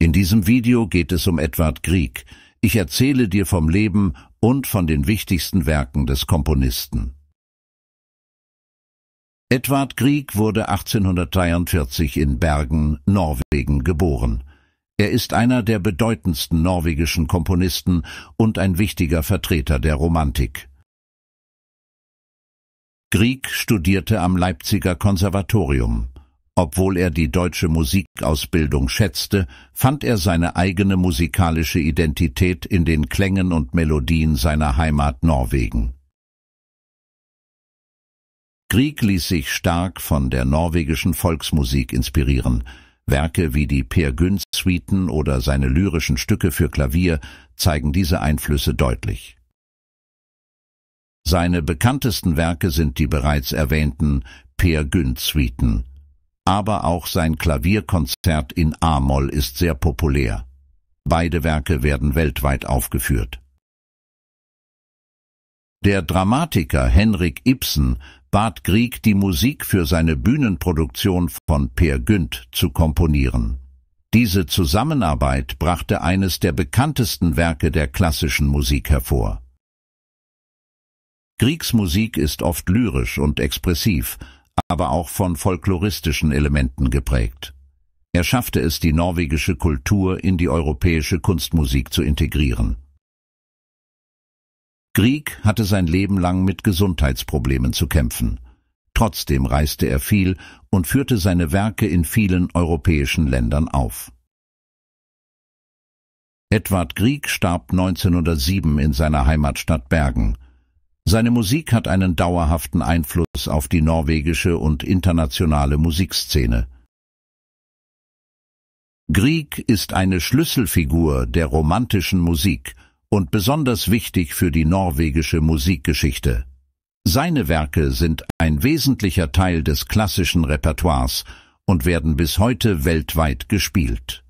In diesem Video geht es um Edward Grieg. Ich erzähle dir vom Leben und von den wichtigsten Werken des Komponisten. Edward Grieg wurde 1843 in Bergen, Norwegen, geboren. Er ist einer der bedeutendsten norwegischen Komponisten und ein wichtiger Vertreter der Romantik. Grieg studierte am Leipziger Konservatorium. Obwohl er die deutsche Musikausbildung schätzte, fand er seine eigene musikalische Identität in den Klängen und Melodien seiner Heimat Norwegen. Grieg ließ sich stark von der norwegischen Volksmusik inspirieren. Werke wie die Peer günz Suiten oder seine lyrischen Stücke für Klavier zeigen diese Einflüsse deutlich. Seine bekanntesten Werke sind die bereits erwähnten Peer Günz-Suiten Suiten, aber auch sein Klavierkonzert in A-Moll ist sehr populär. Beide Werke werden weltweit aufgeführt. Der Dramatiker Henrik Ibsen bat Grieg, die Musik für seine Bühnenproduktion von Peer Günd zu komponieren. Diese Zusammenarbeit brachte eines der bekanntesten Werke der klassischen Musik hervor. Griegs Musik ist oft lyrisch und expressiv, aber auch von folkloristischen Elementen geprägt. Er schaffte es, die norwegische Kultur in die europäische Kunstmusik zu integrieren. Grieg hatte sein Leben lang mit Gesundheitsproblemen zu kämpfen. Trotzdem reiste er viel und führte seine Werke in vielen europäischen Ländern auf. Edward Grieg starb 1907 in seiner Heimatstadt Bergen. Seine Musik hat einen dauerhaften Einfluss auf die norwegische und internationale Musikszene. Grieg ist eine Schlüsselfigur der romantischen Musik und besonders wichtig für die norwegische Musikgeschichte. Seine Werke sind ein wesentlicher Teil des klassischen Repertoires und werden bis heute weltweit gespielt.